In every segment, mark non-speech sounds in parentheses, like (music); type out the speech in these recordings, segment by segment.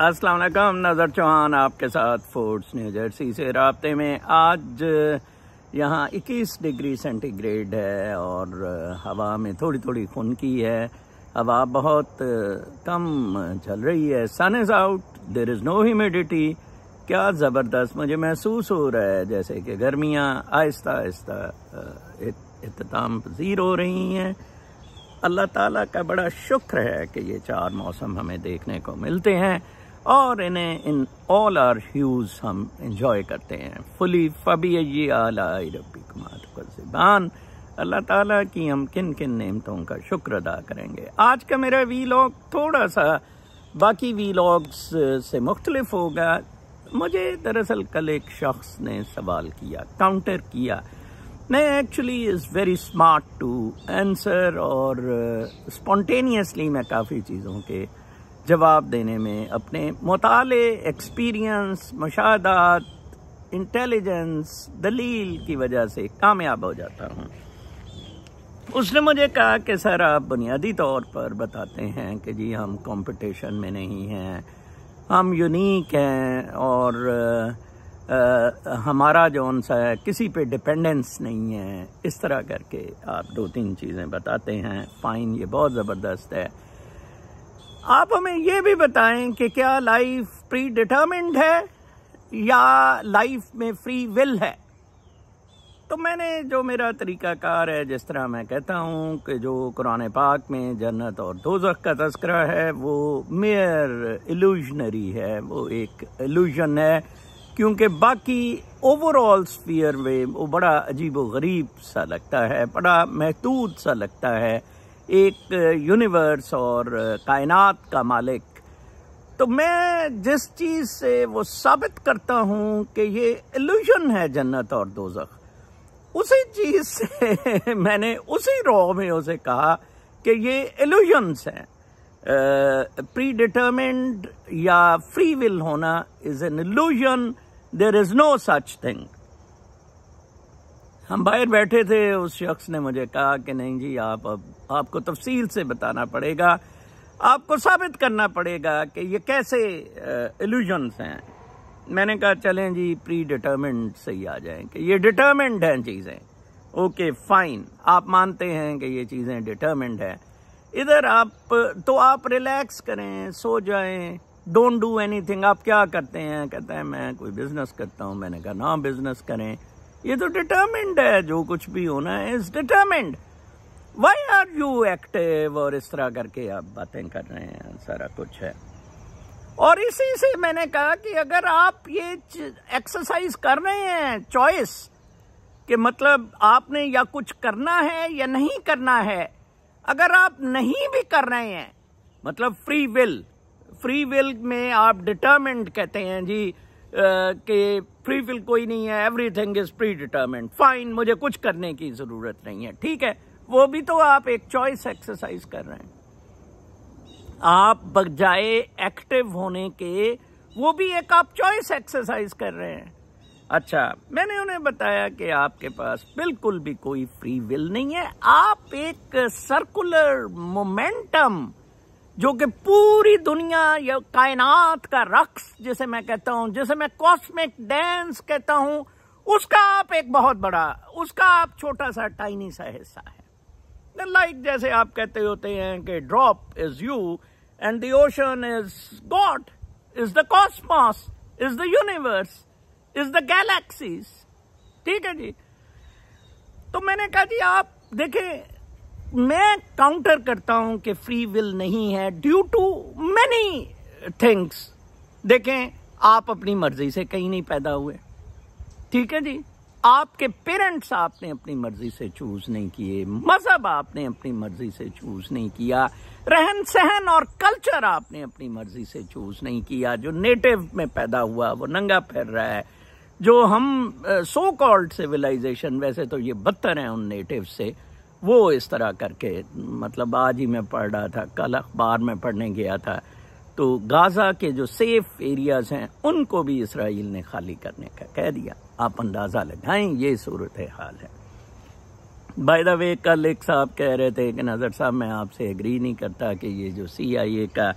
असलकम नज़र चौहान आपके साथ फोर्ट्स न्यू जर्सी से रबते में आज यहाँ 21 डिग्री सेंटीग्रेड है और हवा में थोड़ी थोड़ी खुनकी है हवा बहुत कम चल रही है sun is out there is no humidity क्या ज़बरदस्त मुझे महसूस हो रहा है जैसे कि गर्मियाँ आहिस्ता आहिस्ता अख्ताम पजीर हो रही हैं अल्लाह ताला का बड़ा शुक्र है कि ये चार मौसम हमें देखने को मिलते हैं और इन्हें इन ऑल आर ह्यूज हम इंजॉय करते हैं फुली फबी ये आला रबी कुमार ज़बान अल्लाह ताला की हम किन किन नेमतों का शुक्र अदा करेंगे आज का मेरा वी थोड़ा सा बाकी वी से मुख्तलिफ होगा मुझे दरअसल कल एक शख्स ने सवाल किया काउंटर किया ने actually is very smart to answer और स्पॉन्टेनियसली मैं काफ़ी चीज़ों के जवाब देने में अपने मताले एक्सपीरियंस मुशादात इंटेलिजेंस दलील की वजह से कामयाब हो जाता हूँ उसने मुझे कहा कि सर आप बुनियादी तौर पर बताते हैं कि जी हम कंपटीशन में नहीं हैं हम यूनिक हैं और आ, आ, हमारा जो सा है किसी पे डिपेंडेंस नहीं है इस तरह करके आप दो तीन चीज़ें बताते हैं फ़ाइन ये बहुत ज़बरदस्त है आप हमें ये भी बताएं कि क्या लाइफ प्री डिटर्मिंड है या लाइफ में फ्री विल है तो मैंने जो मेरा तरीकाकार है जिस तरह मैं कहता हूँ कि जो कुरान पाक में जन्नत और दोजख का तस्करा है वो मेयर इल्यूजनरी है वो एक इल्यूजन है क्योंकि बाकी ओवरऑल स्फीयर में वो बड़ा अजीब व गरीब सा लगता है बड़ा महदूद सा लगता है एक यूनिवर्स और कायनात का मालिक तो मैं जिस चीज़ से वो साबित करता हूँ कि ये एल्यूजन है जन्नत और दोजख उसी चीज़ से (laughs) मैंने उसी रॉ में उसे कहा कि ये एल्यूजन्स हैं प्री डिटर्मेंड या फ्री विल होना is an illusion there is no such thing हम बाहर बैठे थे उस शख्स ने मुझे कहा कि नहीं जी आप अब आपको तफसील से बताना पड़ेगा आपको साबित करना पड़ेगा कि ये कैसे एल्यूजन्स हैं मैंने कहा चलें जी प्री डिटर्मेंट से ही आ जाएं कि ये डिटर्मेंट हैं चीज़ें ओके फाइन आप मानते हैं कि ये चीज़ें डिटर्मेंट हैं इधर आप तो आप रिलैक्स करें सो जाएं डोंट डू एनीथिंग आप क्या करते हैं कहते हैं मैं कोई बिज़नेस करता हूँ मैंने कहा ना बिज़नेस करें ये तो डिटर्मेंट है जो कुछ भी होना है is determined why are you active और इस तरह करके आप बातें कर रहे हैं सारा कुछ है और इसी से मैंने कहा कि अगर आप ये एक्सरसाइज कर रहे हैं चॉइस कि मतलब आपने या कुछ करना है या नहीं करना है अगर आप नहीं भी कर रहे हैं मतलब फ्री विल फ्री विल में आप डिटर्मेंट कहते हैं जी कि फ्री विल कोई नहीं है everything is predetermined fine मुझे कुछ करने की जरूरत नहीं है ठीक है वो भी तो आप एक चॉइस एक्सरसाइज कर रहे हैं आप बजाय एक्टिव होने के वो भी एक आप चॉइस एक्सरसाइज कर रहे हैं अच्छा मैंने उन्हें बताया कि आपके पास बिल्कुल भी कोई फ्री विल नहीं है आप एक सर्कुलर मोमेंटम जो कि पूरी दुनिया या कायनात का रक्स जिसे मैं कहता हूं जिसे मैं कॉस्मिक डांस कहता हूं उसका आप एक बहुत बड़ा उसका आप छोटा सा टाइनी सा हिस्सा है लाइक जैसे आप कहते होते हैं कि drop is you and the ocean is God is the cosmos is the universe is the galaxies ठीक है जी तो मैंने कहा जी आप देखें मैं काउंटर करता हूं कि फ्री विल नहीं है ड्यू टू मैनी थिंग्स देखें आप अपनी मर्जी से कहीं नहीं पैदा हुए ठीक है जी आपके पेरेंट्स आपने अपनी मर्जी से चूज नहीं किए मजहब आपने अपनी मर्जी से चूज नहीं किया रहन सहन और कल्चर आपने अपनी मर्जी से चूज नहीं किया जो नेटिव में पैदा हुआ वो नंगा फिर रहा है जो हम सो कॉल्ड सिविलाइजेशन वैसे तो ये बदतर हैं उन नेटिव से वो इस तरह करके मतलब आज ही मैं पढ़ रहा था कल अखबार में पढ़ने गया था तो गाज़ा के जो सेफ एरियाज़ हैं उनको भी इसराइल ने खाली करने का कह दिया आप अंदाज़ा लगाएं ये सूरत हाल है बाय द वे कल एक साहब कह रहे थे कि नज़र साहब मैं आपसे एग्री नहीं करता कि ये जो सी आई ए का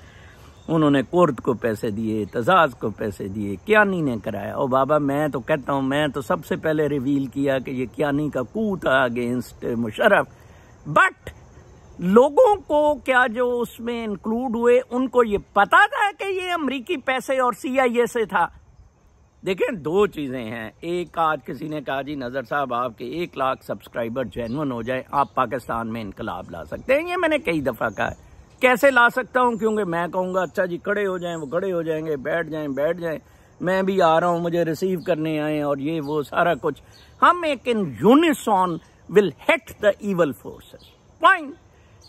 उन्होंने कोर्ट को पैसे दिए तजाज को पैसे दिए क्यानी ने कराया और बाबा मैं तो कहता हूँ मैं तो सबसे पहले रिवील किया कि ये कियानी का कू था अगेंस्ट मुशरफ बट लोगों को क्या जो उसमें इंक्लूड हुए उनको ये पता था कि ये अमरीकी पैसे और ए से था देखें दो चीज़ें हैं एक आज किसी ने कहा जी नज़र साहब आपके एक लाख सब्सक्राइबर जेनवन हो जाए आप पाकिस्तान में इनकलाब ला सकते हैं ये मैंने कई दफ़ा कहा है कैसे ला सकता हूँ क्योंकि मैं कहूँगा अच्छा जी खड़े हो जाएं वो खड़े हो जाएंगे बैठ जाएं बैठ जाएं मैं भी आ रहा हूँ मुझे रिसीव करने आए और ये वो सारा कुछ हम एक in unison will hate the evil forces point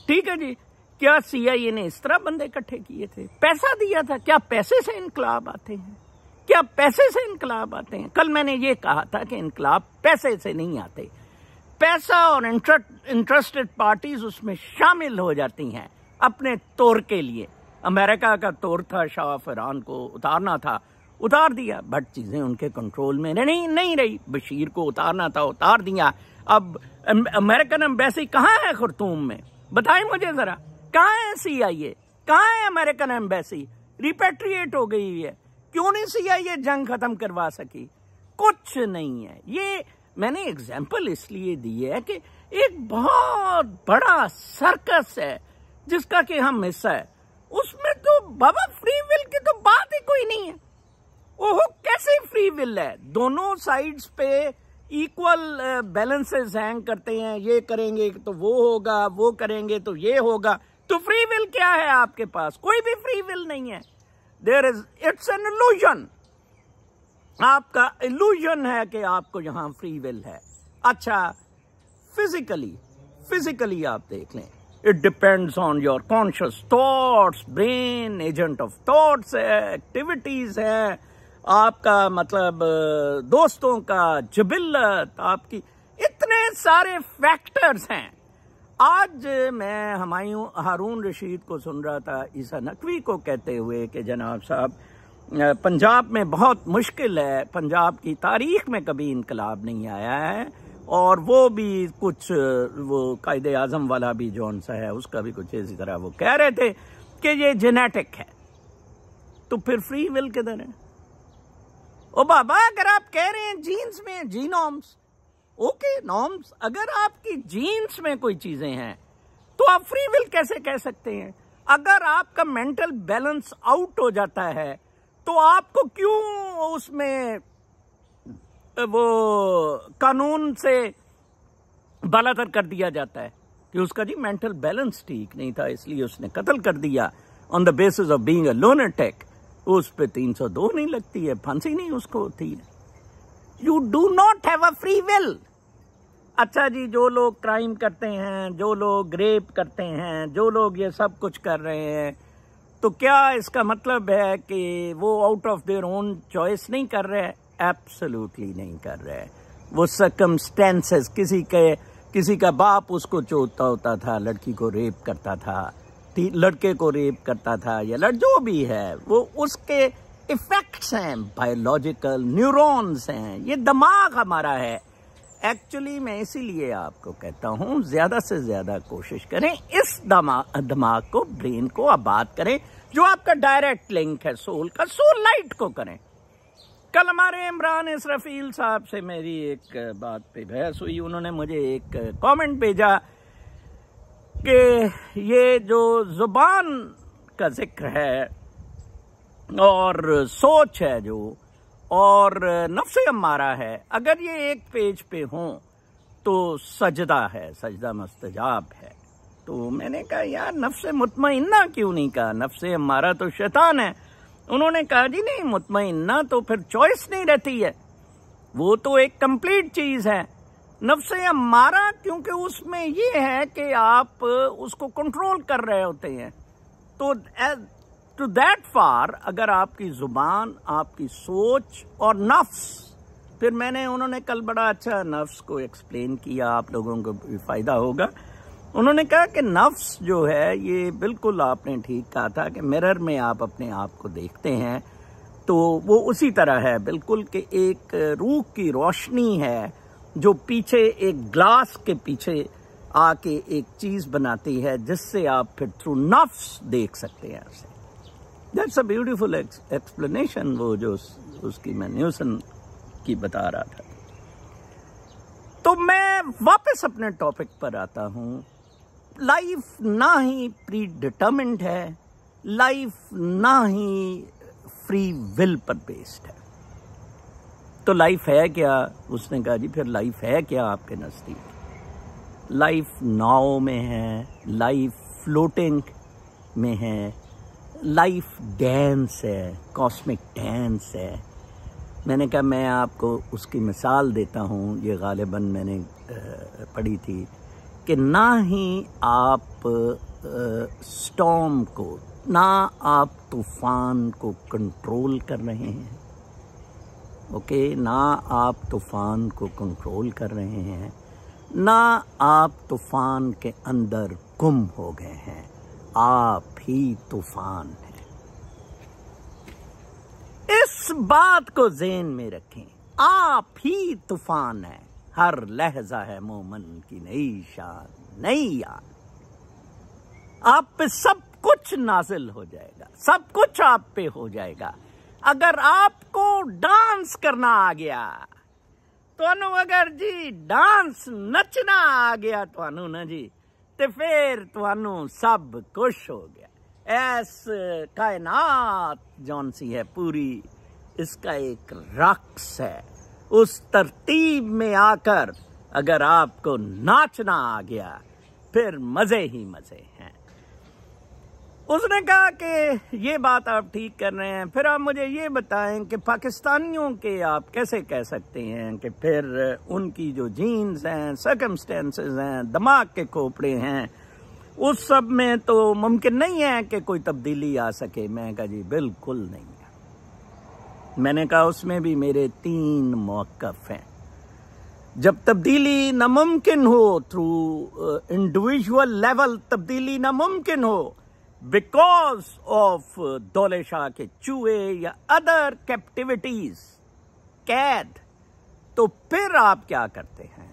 ठीक है जी क्या सीआईए ने इस तरह बंदे इकट्ठे किए थे पैसा दिया था क्या पैसे से इनकलाब आते हैं क्या पैसे से इनकलाब आते हैं कल मैंने ये कहा था कि इनकलाब पैसे से नहीं आते पैसा और इंटरेस्टेड पार्टीज उसमें शामिल हो जाती हैं अपने तौर के लिए अमेरिका का तौर था शाह ईरान को उतारना था उतार दिया बट चीज़ें उनके कंट्रोल में नहीं नहीं रही बशीर को उतारना था उतार दिया अब अमेरिकन एम्बेसी कहाँ है खुरतूम में बताएं मुझे ज़रा कहाँ है सी आई ए कहाँ है अमेरिकन एम्बेसी रिपेट्रिएट हो गई है क्यों नहीं सी आई ए जंग ख़त्म करवा सकी कुछ नहीं है ये मैंने एग्जाम्पल इसलिए दी है कि एक बहुत बड़ा सर्कस है जिसका कि हम हिस्सा है उसमें तो बाबा फ्री विल की तो बात ही कोई नहीं है ओह कैसे फ्री विल है दोनों साइड्स पे इक्वल बैलेंसेस हैंग करते हैं ये करेंगे तो वो होगा वो करेंगे तो ये होगा तो फ्री विल क्या है आपके पास कोई भी फ्री विल नहीं है there is it's an illusion आपका इल्यूजन है कि आपको यहां फ्री विल है अच्छा फिजिकली फिजिकली आप देख लें it depends on your conscious thoughts brain agent of thoughts है एक्टिविटीज है आपका मतलब दोस्तों का जबिल्लत आपकी इतने सारे फैक्टर्स हैं आज मैं हमायूं हारून रशीद को सुन रहा था ईसा नकवी को कहते हुए कि जनाब साहब पंजाब में बहुत मुश्किल है पंजाब की तारीख में कभी इनकलाब नहीं आया है और वो भी कुछ वो कायदे आजम वाला भी जौन सा है उसका भी कुछ इसी तरह वो कह रहे थे कि ये जेनेटिक है तो फिर फ्री विल किधर है ओ बाबा अगर आप कह रहे हैं जीन्स में जीनोम्स ओके नॉम्स अगर आपकी जीन्स में कोई चीजें हैं तो आप फ्री विल कैसे कह सकते हैं अगर आपका मेंटल बैलेंस आउट हो जाता है तो आपको क्यों उसमें वो कानून से बालातर कर दिया जाता है कि उसका जी मेंटल बैलेंस ठीक नहीं था इसलिए उसने कत्ल कर दिया on the basis of being a lone attack उस पर तीन सौ दो नहीं लगती है फांसी नहीं उसको होती है you do not have a free will अच्छा जी जो लोग क्राइम करते हैं जो लोग रेप करते हैं जो लोग ये सब कुछ कर रहे हैं तो क्या इसका मतलब है कि वो out of their own choice नहीं कर रहे हैं एब्सोल्युटली नहीं कर रहे हैं वो सकमस्टेंसेस किसी के किसी का बाप उसको चोतता होता था लड़की को रेप करता था लड़के को रेप करता था या लड़ जो भी है वो उसके इफेक्ट्स हैं बायोलॉजिकल न्यूरॉन्स हैं ये दिमाग हमारा है एक्चुअली मैं इसीलिए आपको कहता हूँ ज़्यादा से ज़्यादा कोशिश करें इस दिमाग दिमाग को ब्रेन को आबाद करें जो आपका डायरेक्ट लिंक है सोल का सोल लाइट को करें कल हमारे इमरान रफील साहब से मेरी एक बात पे बहस हुई उन्होंने मुझे एक कमेंट भेजा कि ये जो ज़ुबान का जिक्र है और सोच है जो और नफ्स हमारा है अगर ये एक पेज पे हो तो सजदा है सजदा मस्तजाब है तो मैंने कहा यार नफ्स मुतमइन्ना क्यों नहीं कहा नफ्स हमारा तो शैतान है उन्होंने कहा जी नहीं ना तो फिर चॉइस नहीं रहती है वो तो एक कंप्लीट चीज है नफ्स मारा क्योंकि उसमें ये है कि आप उसको कंट्रोल कर रहे होते हैं तो टू दैट फार अगर आपकी जुबान आपकी सोच और नफ्स फिर मैंने उन्होंने कल बड़ा अच्छा नफ्स को एक्सप्लेन किया आप लोगों को भी फायदा होगा उन्होंने कहा कि नफ्स जो है ये बिल्कुल आपने ठीक कहा था कि मिरर में आप अपने आप को देखते हैं तो वो उसी तरह है बिल्कुल कि एक रूह की रोशनी है जो पीछे एक ग्लास के पीछे आके एक चीज़ बनाती है जिससे आप फिर थ्रू नफ्स देख सकते हैं उसे दैट्स अ ब्यूटीफुल एक्सप्लेनेशन वो जो उस, उसकी मैं न्यूसन की बता रहा था तो मैं वापस अपने टॉपिक पर आता हूँ लाइफ ना ही प्री डिटर्मेंट है लाइफ ना ही फ्री विल पर बेस्ड है तो लाइफ है क्या उसने कहा जी फिर लाइफ है क्या आपके नज़दीक लाइफ नाव में है लाइफ फ्लोटिंग में है लाइफ डांस है कॉस्मिक डांस है मैंने कहा मैं आपको उसकी मिसाल देता हूँ ये गालिबा मैंने पढ़ी थी कि ना ही आप स्टॉम को ना आप तूफान को कंट्रोल कर रहे हैं ओके ना आप तूफान को कंट्रोल कर रहे हैं ना आप तूफान के अंदर गुम हो गए हैं आप ही तूफान हैं इस बात को जेन में रखें आप ही तूफान हैं हर लहजा है मोमन की नई शान नई याद आप पे सब कुछ नाजिल हो जाएगा सब कुछ आप पे हो जाएगा अगर आपको डांस करना आ गया तो अगर जी डांस नचना आ गया तो ना जी तो फिर तो सब कुछ हो गया ऐस कायनात जौन सी है पूरी इसका एक रक्स है उस तरतीब में आकर अगर आपको नाचना आ गया फिर मज़े ही मज़े हैं उसने कहा कि ये बात आप ठीक कर रहे हैं फिर आप मुझे ये बताएं कि पाकिस्तानियों के आप कैसे कह सकते हैं कि फिर उनकी जो जीन्स हैं सर्कमस्टेंसेस हैं दिमाग के खोपड़े हैं उस सब में तो मुमकिन नहीं है कि कोई तब्दीली आ सके मैं कहा जी बिल्कुल नहीं मैंने कहा उसमें भी मेरे तीन मौकफ हैं जब तब्दीली नामुमकिन हो थ्रू इंडिविजुअल लेवल तब्दीली नामुमकिन हो because of uh, Daule Shah के चूहे या अदर कैप्टिविटीज कैद तो फिर आप क्या करते हैं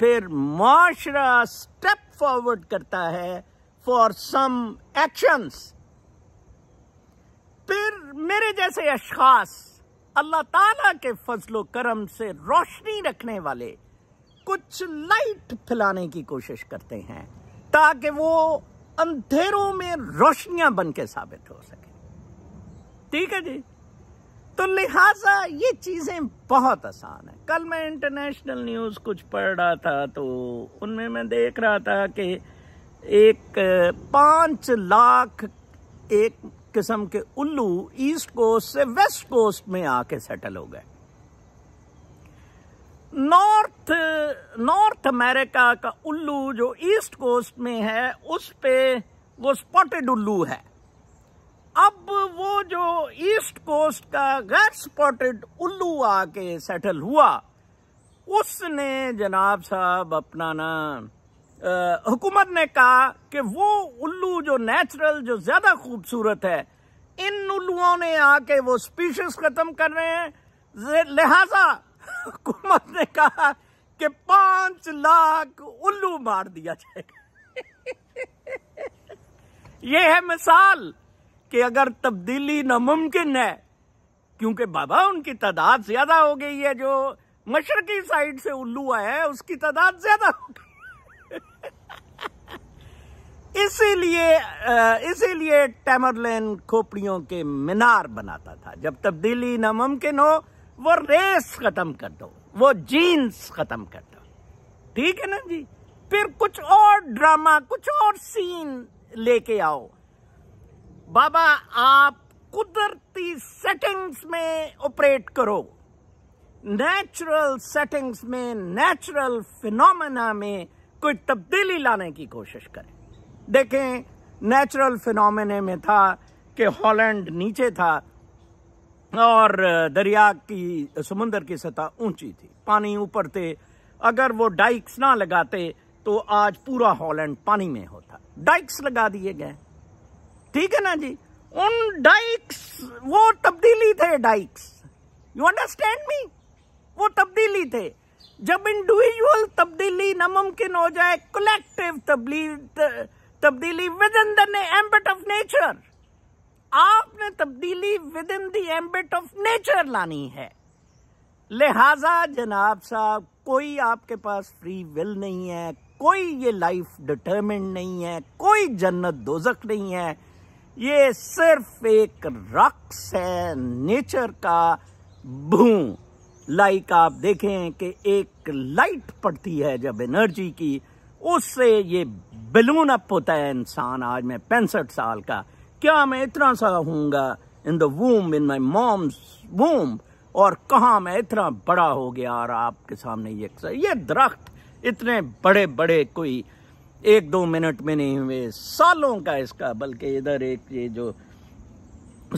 फिर माशरा स्टेप फॉरवर्ड करता है फॉर सम एक्शंस फिर मेरे जैसे अशास अल्लाह ताला के फजलो करम से रोशनी रखने वाले कुछ लाइट फैलाने की कोशिश करते हैं ताकि वो अंधेरों में रोशनियां बन के साबित हो सके ठीक है जी तो लिहाजा ये चीज़ें बहुत आसान है कल मैं इंटरनेशनल न्यूज़ कुछ पढ़ रहा था तो उनमें मैं देख रहा था कि एक पांच लाख एक किस्म के उल्लू ईस्ट कोस्ट से वेस्ट कोस्ट में आके सेटल हो गए नॉर्थ नॉर्थ अमेरिका का उल्लू जो ईस्ट कोस्ट में है उस पे वो स्पॉटेड उल्लू है अब वो जो ईस्ट कोस्ट का गैर स्पॉटेड उल्लू आके सेटल हुआ उसने जनाब साहब अपना ना हुकूमत ने कहा कि वो उल्लू जो नेचुरल जो ज्यादा खूबसूरत है इन उल्लुओं ने आके वो स्पीशीज खत्म कर रहे हैं लिहाजा हुकूमत ने कहा कि पांच लाख उल्लू मार दिया जाएगा ये है मिसाल कि अगर तब्दीली नामुमकिन है क्योंकि बाबा उनकी तादाद ज्यादा हो गई है जो मशरकी साइड से उल्लू आया है उसकी तादाद ज्यादा हो गई इसीलिए इसीलिए टैमरलेन खोपड़ियों के मीनार बनाता था जब तब्दीली नामुमकिन हो वो रेस खत्म कर दो वो जीन्स खत्म कर दो ठीक है ना जी फिर कुछ और ड्रामा कुछ और सीन लेके आओ बाबा आप कुदरती सेटिंग्स में ऑपरेट करो नेचुरल सेटिंग्स में नेचुरल फिनोमेना में कोई तब्दीली लाने की कोशिश करें देखें नेचुरल फिनोमेने में था कि हॉलैंड नीचे था और दरिया की समुंदर की सतह ऊंची थी पानी ऊपर थे अगर वो डाइक्स ना लगाते तो आज पूरा हॉलैंड पानी में होता डाइक्स लगा दिए गए ठीक है ना जी उन डाइक्स वो तब्दीली थे डाइक्स यू अंडरस्टैंड मी वो तब्दीली थे जब इंडिविजुअल तब्दीली नामुमकिन हो जाए कलेक्टिव तब्दीली तब्दीली within the ambit of nature आपने तब्दीली within the ambit of nature लानी है लिहाजा जनाब साहब कोई आपके पास फ्री विल नहीं है कोई ये लाइफ डिटर्मिंड नहीं है कोई जन्नत दोजक नहीं है ये सिर्फ एक रक्स है नेचर का भू लाइक आप देखें कि एक लाइट पड़ती है जब एनर्जी की उससे ये बलून अप होता है इंसान आज मैं पैंसठ साल का क्या मैं इतना सा हूँगा in the वूम in my mom's वूम और कहाँ मैं इतना बड़ा हो गया और आपके सामने ये ये दरख्त इतने बड़े बड़े कोई एक दो मिनट में नहीं हुए सालों का इसका बल्कि इधर एक ये जो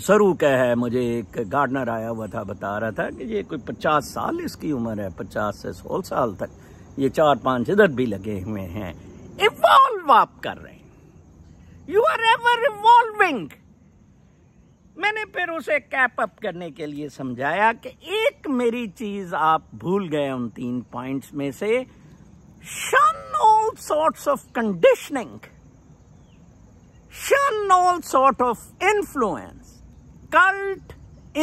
सरू का है मुझे एक गार्डनर आया हुआ था बता रहा था कि ये कोई पचास साल इसकी उम्र है पचास से सोलह साल तक ये चार पांच इधर भी लगे हुए हैं इवॉल्व आप कर रहे हैं यू आर एवर इवॉल्विंग मैंने फिर उसे कैप अप करने के लिए समझाया कि एक मेरी चीज आप भूल गए उन तीन पॉइंट्स में से शन ऑल सॉर्ट्स ऑफ कंडीशनिंग शन all sort of influence cult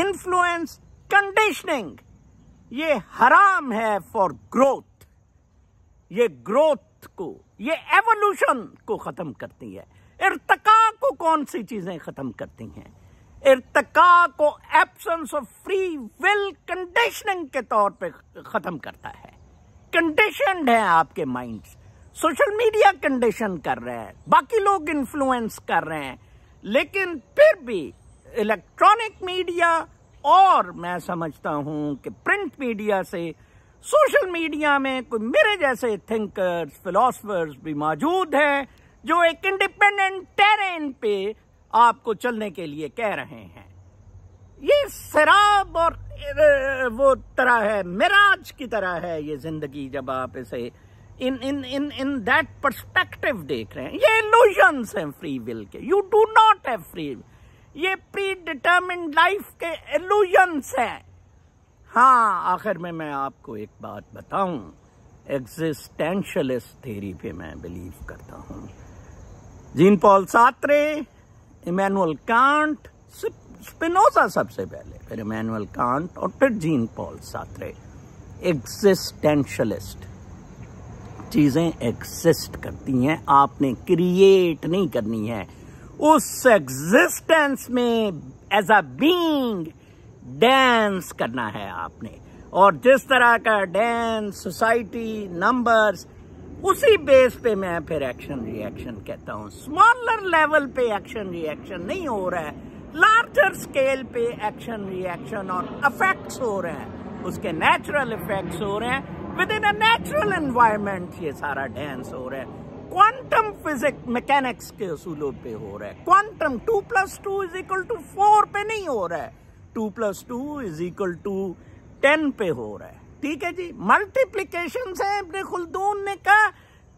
influence conditioning ये हराम है फॉर ग्रोथ ये ग्रोथ को ये एवोल्यूशन को ख़त्म करती है इरतका को कौन सी चीज़ें ख़त्म करती हैं इरतका को absence of free will conditioning के तौर पे ख़त्म करता है कंडीशनड है आपके माइंड्स सोशल मीडिया कंडीशन कर रहे हैं बाकी लोग इन्फ्लुएंस कर रहे हैं लेकिन फिर भी इलेक्ट्रॉनिक मीडिया और मैं समझता हूं कि प्रिंट मीडिया से सोशल मीडिया में कोई मेरे जैसे थिंकर्स फिलोसफर्स भी मौजूद हैं जो एक इंडिपेंडेंट टेरेन पे आपको चलने के लिए कह रहे हैं ये शराब और वो तरह है मिराज की तरह है ये जिंदगी जब आप इसे इन इन इन इन दैट परस्पेक्टिव देख रहे हैं ये इल्यूजन्स हैं फ्री विल के you do not have free ये प्री डिटर्मिंड लाइफ के इल्यूजन्स हैं हाँ आखिर में मैं आपको एक बात बताऊं एग्जिस्टेंशलिस्ट थेरी पे मैं बिलीव करता हूं Jean Paul Sartre Immanuel Kant Spinoza सबसे पहले फिर इमैनुअल कांट और फिर जीन पॉल सात्रे एग्जिस्टेंशलिस्ट चीज़ें एग्जिस्ट करती हैं आपने क्रिएट नहीं करनी है उस एग्जिस्टेंस में एज अ बींग डांस करना है आपने और जिस तरह का डांस सोसाइटी नंबर्स उसी बेस पे मैं फिर एक्शन रिएक्शन कहता हूँ स्मॉलर लेवल पे एक्शन रिएक्शन नहीं हो रहा है लार्जर स्केल पे एक्शन रिएक्शन और अफेक्ट्स हो रहे हैं उसके नेचुरल इफेक्ट्स हो रहे हैं within a natural environment ये सारा डांस हो रहा है क्वांटम फिजिक मैकेनिक्स के असूलों पे हो रहा है quantum two plus two is equal to four पे नहीं हो रहा है two plus two is equal to ten पे हो रहा है ठीक है जी मल्टीप्लीकेशन है अपने खुलदून ने कहा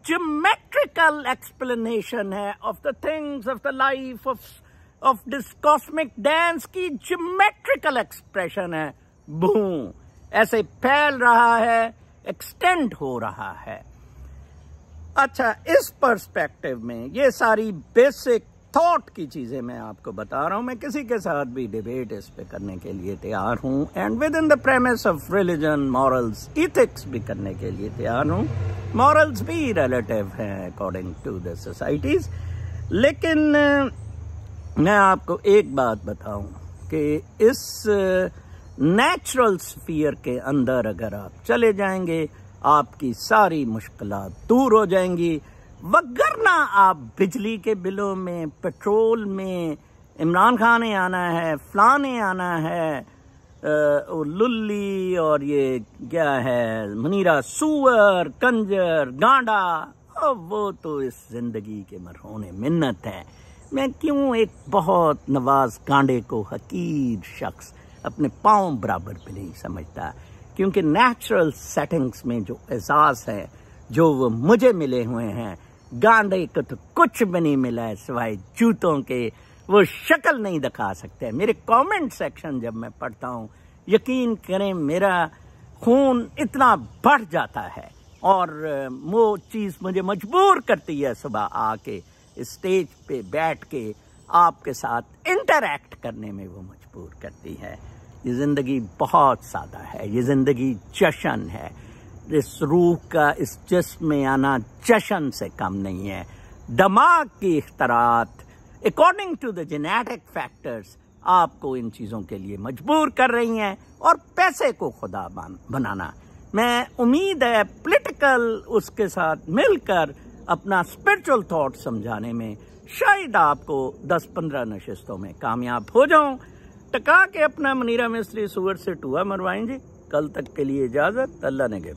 जोमेट्रिकल एक्सप्लेनेशन है of the things of the life of of this cosmic dance की जोमेट्रिकल एक्सप्रेशन है भू ऐसे फैल रहा है एक्सटेंड हो रहा है अच्छा इस पर्सपेक्टिव में ये सारी बेसिक थॉट की चीज़ें मैं आपको बता रहा हूं मैं किसी के साथ भी डिबेट इस पे करने के लिए तैयार हूँ and within the premise of religion morals ethics भी करने के लिए तैयार हूँ मॉरल्स भी रिलेटिव हैं अकॉर्डिंग टू द सोसाइटीज़ लेकिन मैं आपको एक बात बताऊं कि इस नेचुरल स्पीयर के अंदर अगर आप चले जाएंगे आपकी सारी मुश्किल दूर हो जाएंगी वगरना आप बिजली के बिलों में पेट्रोल में इमरान खान ने आना है फलां ने आना है लुल्ली और ये क्या है मनीरा सूअर कंजर गांडा अब वो तो इस जिंदगी के मरहोने मिन्नत है मैं क्यों एक बहुत नवाज कांडे को हकीर शख्स अपने पाँव बराबर भी नहीं समझता क्योंकि नेचुरल सेटिंग्स में जो एहसास है जो वो मुझे मिले हुए हैं गांधे को तो कुछ भी नहीं मिला है सिवाय जूतों के वो शक्ल नहीं दिखा सकते मेरे कमेंट सेक्शन जब मैं पढ़ता हूँ यकीन करें मेरा खून इतना बढ़ जाता है और वो चीज़ मुझे मजबूर करती है सुबह आके स्टेज पे बैठ के आपके साथ इंटरैक्ट करने में वो मजबूर करती है ये ज़िंदगी बहुत सादा है ये ज़िंदगी जशन है इस रूह का इस जिस्म में आना जशन से कम नहीं है दमाग की इख्तरात according to the genetic factors आपको इन चीज़ों के लिए मजबूर कर रही हैं और पैसे को खुदा बनाना मैं उम्मीद है पॉलिटिकल उसके साथ मिलकर अपना स्पिरिचुअल थॉट समझाने में शायद आपको 10-15 नशस्तों में कामयाब हो जाऊं टका के अपना मनीरा मिस्त्री सुअर से टूआ मरवाएं जी कल तक के लिए इजाज़त अल्लाह ने